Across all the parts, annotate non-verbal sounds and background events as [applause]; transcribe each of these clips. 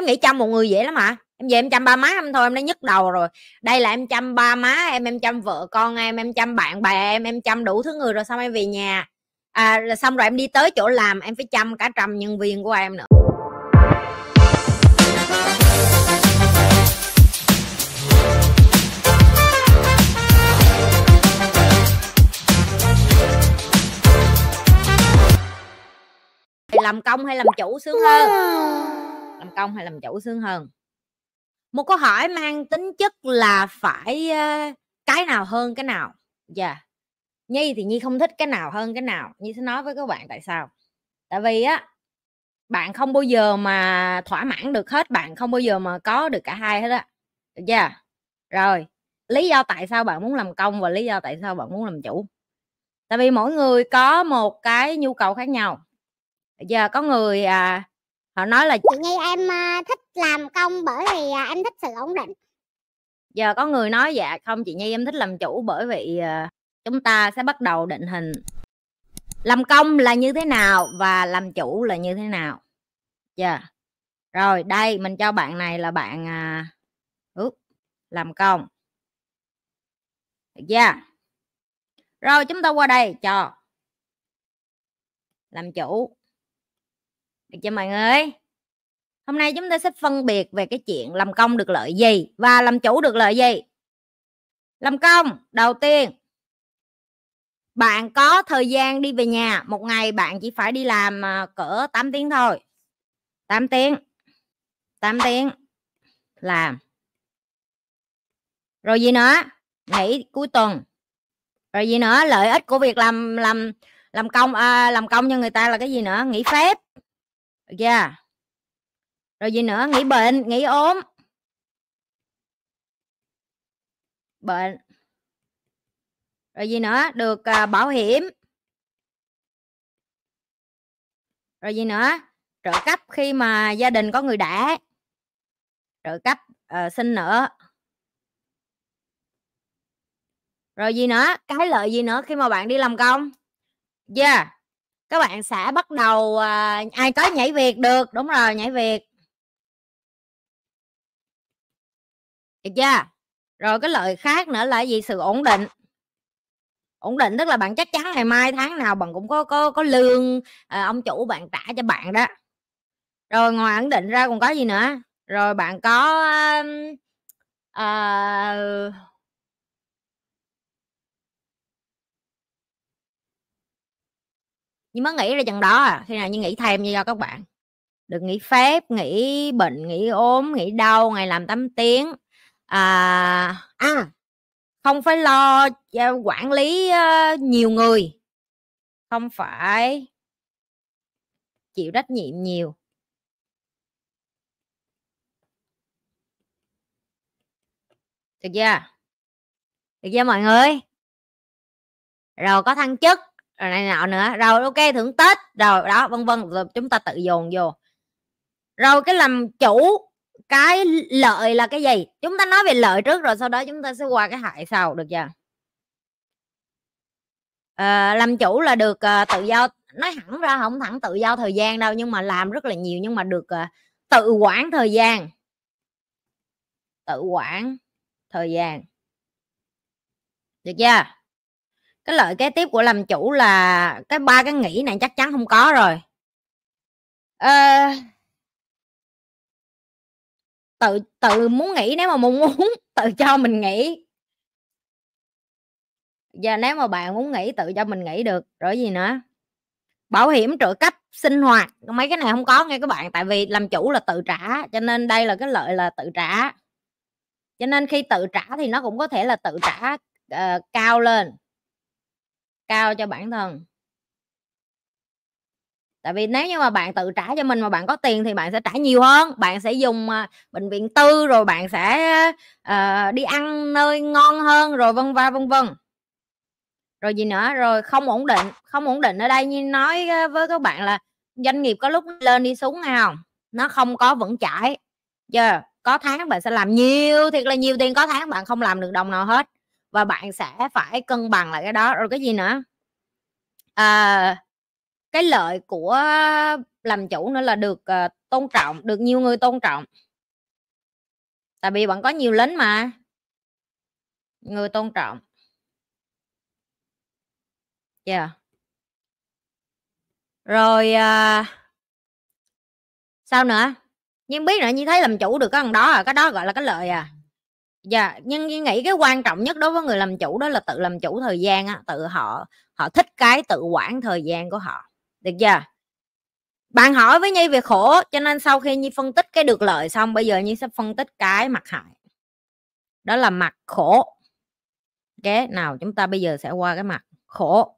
em nghĩ chăm một người dễ lắm hả em về em chăm ba má em thôi em đã nhức đầu rồi đây là em chăm ba má em em chăm vợ con em em chăm bạn bè em em chăm đủ thứ người rồi xong em về nhà à, rồi xong rồi em đi tới chỗ làm em phải chăm cả trăm nhân viên của em nữa làm công hay làm chủ sướng hơn làm công hay làm chủ sướng hơn một câu hỏi mang tính chất là phải ờ, cái nào hơn cái nào dạ yeah. nhi thì nhi không thích cái nào hơn cái nào nhi sẽ nói với các bạn tại sao tại vì á bạn không bao giờ mà thỏa mãn được hết bạn không bao giờ mà có được cả hai hết á được dạ. chưa rồi lý do tại sao bạn muốn làm công và lý do tại sao bạn muốn làm chủ tại vì mỗi người có một cái nhu cầu khác nhau được dạ, có người à, họ nói là chị Nhi em à, thích làm công bởi vì à, em thích sự ổn định giờ có người nói dạ không chị Nhi em thích làm chủ bởi vì à, chúng ta sẽ bắt đầu định hình làm công là như thế nào và làm chủ là như thế nào dạ yeah. rồi đây mình cho bạn này là bạn uh, làm công được dạ. yeah. rồi chúng ta qua đây cho làm chủ được chưa mọi người hôm nay chúng ta sẽ phân biệt về cái chuyện làm công được lợi gì và làm chủ được lợi gì làm công đầu tiên bạn có thời gian đi về nhà một ngày bạn chỉ phải đi làm à, cỡ 8 tiếng thôi 8 tiếng 8 tiếng làm rồi gì nữa nghỉ cuối tuần rồi gì nữa lợi ích của việc làm làm làm công à, làm công cho người ta là cái gì nữa nghỉ phép được dạ. rồi gì nữa nghỉ bệnh nghỉ ốm bệnh rồi gì nữa được uh, bảo hiểm rồi gì nữa trợ cấp khi mà gia đình có người đã trợ cấp uh, sinh nữa rồi gì nữa cái lợi gì nữa khi mà bạn đi làm công yeah dạ các bạn sẽ bắt đầu à, ai có nhảy việc được đúng rồi nhảy việc được chưa rồi cái lợi khác nữa là gì sự ổn định ổn định tức là bạn chắc chắn ngày mai tháng nào bạn cũng có có có lương à, ông chủ bạn trả cho bạn đó rồi ngoài ổn định ra còn có gì nữa rồi bạn có uh, uh, nhưng mới nghĩ ra chừng đó à khi nào như nghĩ thêm như cho các bạn đừng nghỉ phép nghỉ bệnh nghỉ ốm nghỉ đau ngày làm 8 tiếng à, à không phải lo à, quản lý à, nhiều người không phải chịu trách nhiệm nhiều được chưa được chưa mọi người rồi có thăng chức rồi này nọ nữa rồi ok thưởng tết rồi đó vân vân rồi chúng ta tự dồn vô rồi cái làm chủ cái lợi là cái gì chúng ta nói về lợi trước rồi sau đó chúng ta sẽ qua cái hại sau được chưa à, làm chủ là được à, tự do nói hẳn ra không thẳng tự do thời gian đâu nhưng mà làm rất là nhiều nhưng mà được à, tự quản thời gian tự quản thời gian được chưa cái lợi kế tiếp của làm chủ là cái ba cái nghĩ này chắc chắn không có rồi à, tự tự muốn nghĩ nếu mà muốn [laughs] tự cho mình nghĩ và nếu mà bạn muốn nghĩ tự cho mình nghĩ được rồi gì nữa bảo hiểm trợ cấp sinh hoạt mấy cái này không có nghe các bạn tại vì làm chủ là tự trả cho nên đây là cái lợi là tự trả cho nên khi tự trả thì nó cũng có thể là tự trả uh, cao lên cao cho bản thân tại vì nếu như mà bạn tự trả cho mình mà bạn có tiền thì bạn sẽ trả nhiều hơn bạn sẽ dùng à, bệnh viện tư rồi bạn sẽ uh, đi ăn nơi ngon hơn rồi vân va vân vân rồi gì nữa rồi không ổn định không ổn định ở đây như nói ờ, với các bạn là doanh nghiệp có lúc lên đi xuống hay không nó không có vững chãi giờ yeah. có tháng bạn sẽ làm nhiều thiệt là nhiều tiền có tháng bạn không làm được đồng nào hết và bạn sẽ phải cân bằng lại cái đó rồi cái gì nữa à, cái lợi của làm chủ nữa là được uh, tôn trọng được nhiều người tôn trọng tại vì bạn có nhiều lính mà người tôn trọng yeah. rồi uh, sao nữa nhưng biết nữa như thấy làm chủ được cái thằng đó à cái đó gọi là cái lợi à dạ nhưng nghĩ cái quan trọng nhất đối với người làm chủ đó là tự làm chủ thời gian á tự họ họ thích cái tự quản thời gian của họ được chưa bạn hỏi với nhi về khổ cho nên sau khi nhi phân tích cái được lợi xong bây giờ nhi sẽ phân tích cái mặt hại đó là mặt khổ ok nào chúng ta bây giờ sẽ qua cái mặt khổ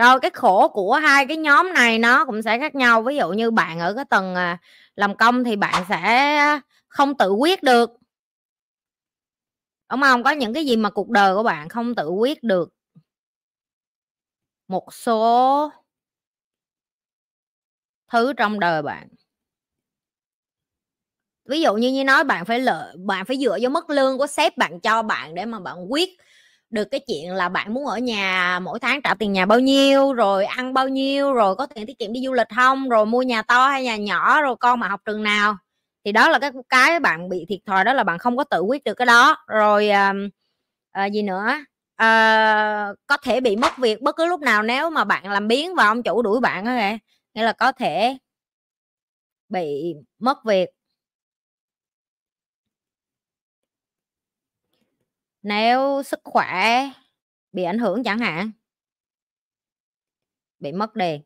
rồi cái khổ của hai cái nhóm này nó cũng sẽ khác nhau ví dụ như bạn ở cái tầng à, làm công thì bạn sẽ không tự quyết được đúng không có những cái gì mà cuộc đời của bạn không tự quyết được một số thứ trong đời bạn ví dụ như như nói bạn phải lợi bạn phải dựa vào mức lương của sếp bạn cho bạn để mà bạn quyết được cái chuyện là bạn muốn ở nhà mỗi tháng trả tiền nhà bao nhiêu rồi ăn bao nhiêu rồi có tiền tiết kiệm đi du lịch không rồi mua nhà to hay nhà nhỏ rồi con mà học trường nào thì đó là cái cái bạn bị thiệt thòi đó là bạn không có tự quyết được cái đó rồi à, à, gì nữa à, có thể bị mất việc bất cứ lúc nào nếu mà bạn làm biến và ông chủ đuổi bạn á nghĩa là có thể bị mất việc nếu sức khỏe bị ảnh hưởng chẳng hạn bị mất đi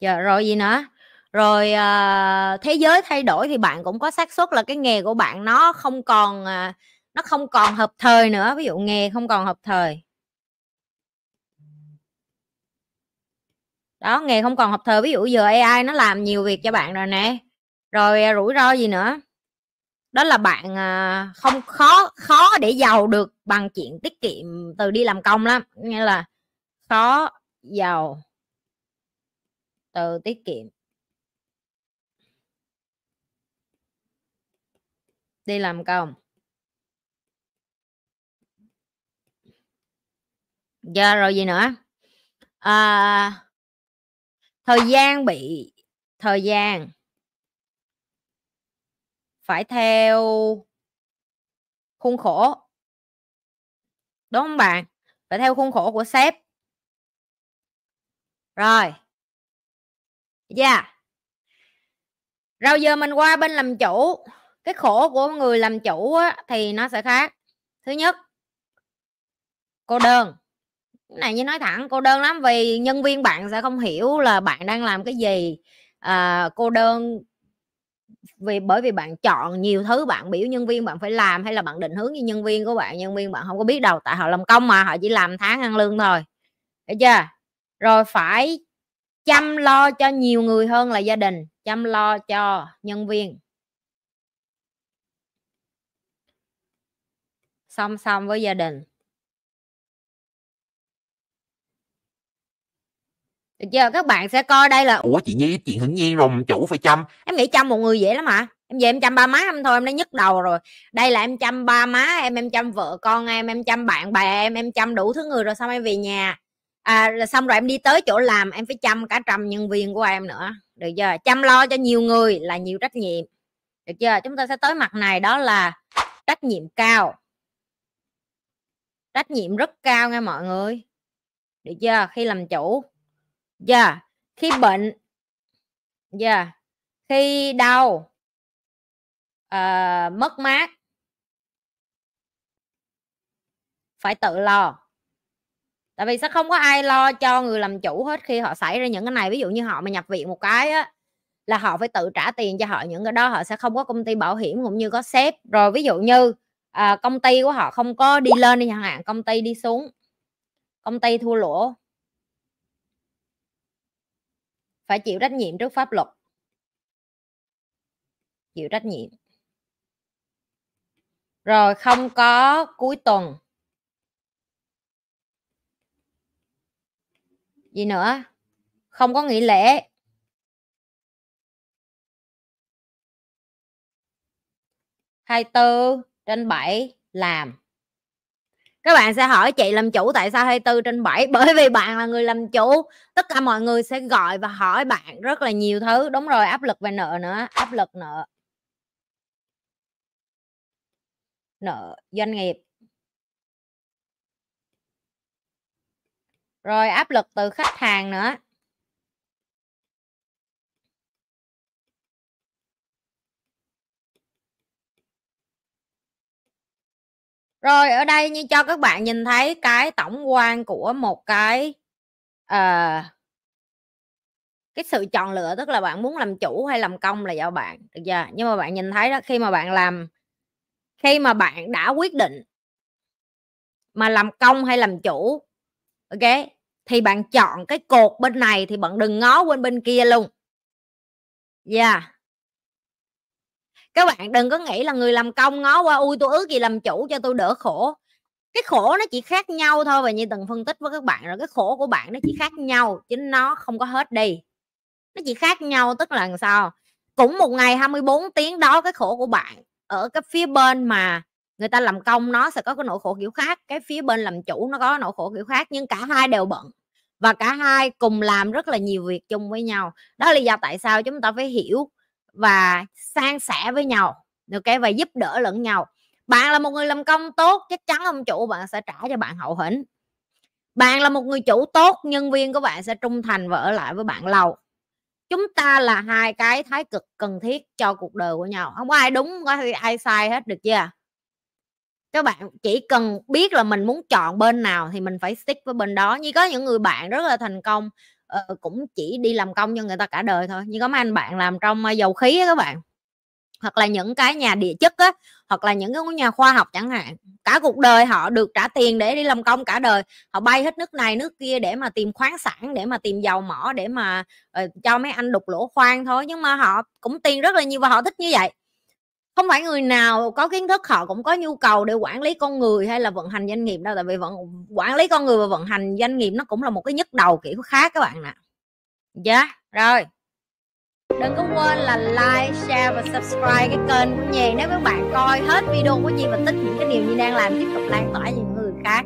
giờ rồi gì nữa rồi uh, thế giới thay đổi thì bạn cũng có xác suất là cái nghề của bạn nó không còn uh, nó không còn hợp thời nữa ví dụ nghề không còn hợp thời đó nghề không còn hợp thời ví dụ giờ ai nó làm nhiều việc cho bạn rồi nè rồi ờ, rủi ro gì nữa đó là bạn à, không khó khó để giàu được bằng chuyện tiết kiệm từ đi làm công lắm nghĩa là khó giàu từ tiết kiệm đi làm công giờ yeah, rồi gì nữa à, thời gian bị thời gian phải theo khuôn khổ đúng không bạn phải theo khuôn khổ của sếp rồi yeah rồi giờ mình qua bên làm chủ cái khổ của người làm chủ á, thì nó sẽ khác thứ nhất cô đơn cái này như nói thẳng cô đơn lắm vì nhân viên bạn sẽ không hiểu là bạn đang làm cái gì à, cô đơn vì bởi vì bạn chọn nhiều thứ bạn biểu nhân viên bạn phải làm hay là bạn định hướng với nhân viên của bạn nhân viên bạn không có biết đâu tại họ làm công mà họ chỉ làm tháng ăn lương thôi thấy chưa rồi phải chăm lo cho nhiều người hơn là gia đình chăm lo cho nhân viên song song với gia đình Được chưa? Các bạn sẽ coi đây là Ủa chị Nhi, chị Hưng Nhi rồng chủ phải chăm Em nghĩ chăm một người dễ lắm hả? Em về em chăm ba má em thôi em đã nhức đầu rồi Đây là em chăm ba má em, em chăm vợ con em, em chăm bạn bè em Em chăm đủ thứ người rồi xong em về nhà à, Xong rồi em đi tới chỗ làm em phải chăm cả trăm nhân viên của em nữa Được chưa? Chăm lo cho nhiều người là nhiều trách nhiệm Được chưa? Chúng ta sẽ tới mặt này đó là trách nhiệm cao Trách nhiệm rất cao nghe mọi người Được chưa? Khi làm chủ dạ yeah. khi bệnh dạ yeah. khi đau uh, mất mát phải tự lo tại vì sẽ không có ai lo cho người làm chủ hết khi họ xảy ra những cái này ví dụ như họ mà nhập viện một cái á là họ phải tự trả tiền cho họ những cái đó họ sẽ không có công ty bảo hiểm cũng như có sếp rồi ví dụ như à, công ty của họ không có đi lên đi chẳng hạn công ty đi xuống công ty thua lỗ phải chịu trách nhiệm trước pháp luật chịu trách nhiệm rồi không có cuối tuần gì nữa không có nghỉ lễ hai tư trên bảy làm các bạn sẽ hỏi chị làm chủ tại sao 24 trên 7 bởi vì bạn là người làm chủ tất cả mọi người sẽ gọi và hỏi bạn rất là nhiều thứ đúng rồi áp lực về nợ nữa áp lực nợ nợ doanh nghiệp rồi áp lực từ khách hàng nữa rồi ở đây như cho các bạn nhìn thấy cái tổng quan của một cái uh, cái sự chọn lựa tức là bạn muốn làm chủ hay làm công là do bạn được chưa nhưng mà bạn nhìn thấy đó khi mà bạn làm khi mà bạn đã quyết định mà làm công hay làm chủ ok thì bạn chọn cái cột bên này thì bạn đừng ngó bên bên kia luôn dạ yeah các bạn đừng có nghĩ là người làm công ngó qua ui tôi ước gì làm chủ cho tôi đỡ khổ cái khổ nó chỉ khác nhau thôi và như từng phân tích với các bạn rồi cái khổ của bạn nó chỉ khác nhau chứ nó không có hết đi nó chỉ khác nhau tức là làm sao cũng một ngày 24 tiếng đó cái khổ của bạn ở cái phía bên mà người ta làm công nó sẽ có cái nỗi khổ kiểu khác cái phía bên làm chủ nó có nỗi khổ kiểu khác nhưng cả hai đều bận và cả hai cùng làm rất là nhiều việc chung với nhau đó là lý do tại sao chúng ta phải hiểu và sang sẻ với nhau được ok và giúp đỡ lẫn nhau bạn là một người làm công tốt chắc chắn ông chủ bạn sẽ trả cho bạn hậu hĩnh bạn là một người chủ tốt nhân viên của bạn sẽ trung thành và ở lại với bạn lâu chúng ta là hai cái thái cực cần thiết cho cuộc đời của nhau không có ai đúng có ai sai hết được chưa các bạn chỉ cần biết là mình muốn chọn bên nào thì mình phải stick với bên đó như có những người bạn rất là thành công Ờ, cũng chỉ đi làm công cho người ta cả đời thôi như có mấy anh bạn làm trong ờ, dầu khí á các bạn hoặc là những cái nhà địa chất á hoặc là những cái nhà khoa học chẳng hạn cả cuộc đời họ được trả tiền để đi làm công cả đời họ bay hết nước này nước kia để mà tìm khoáng sản để mà tìm dầu mỏ để mà uh, cho mấy anh đục lỗ khoan thôi nhưng mà họ cũng tiền rất là nhiều và họ thích như vậy không phải người nào có kiến thức họ cũng có nhu cầu để quản lý con người hay là vận hành doanh nghiệp đâu tại vì vận quản lý con người và vận hành doanh nghiệp nó cũng là một cái nhức đầu kiểu khác các bạn nè dạ yeah. rồi đừng có quên là like share và subscribe cái kênh của nhàn nếu các bạn coi hết video của nhi và thích những cái điều nhi đang làm tiếp tục lan tỏa những người khác